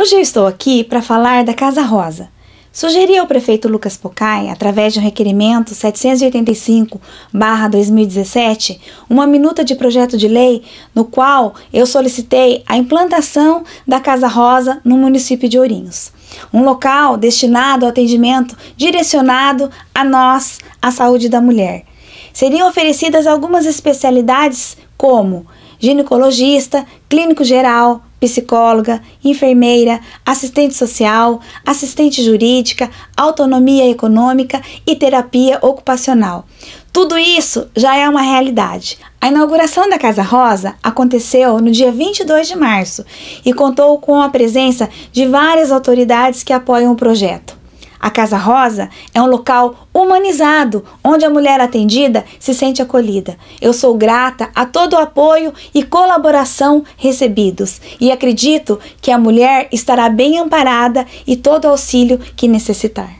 Hoje eu estou aqui para falar da Casa Rosa. Sugeri ao prefeito Lucas Pocai, através de um requerimento 785-2017, uma minuta de projeto de lei no qual eu solicitei a implantação da Casa Rosa no município de Ourinhos. Um local destinado ao atendimento direcionado a nós, a saúde da mulher. Seriam oferecidas algumas especialidades como ginecologista, clínico geral, psicóloga, enfermeira, assistente social, assistente jurídica, autonomia econômica e terapia ocupacional. Tudo isso já é uma realidade. A inauguração da Casa Rosa aconteceu no dia 22 de março e contou com a presença de várias autoridades que apoiam o projeto. A Casa Rosa é um local humanizado, onde a mulher atendida se sente acolhida. Eu sou grata a todo o apoio e colaboração recebidos e acredito que a mulher estará bem amparada e todo auxílio que necessitar.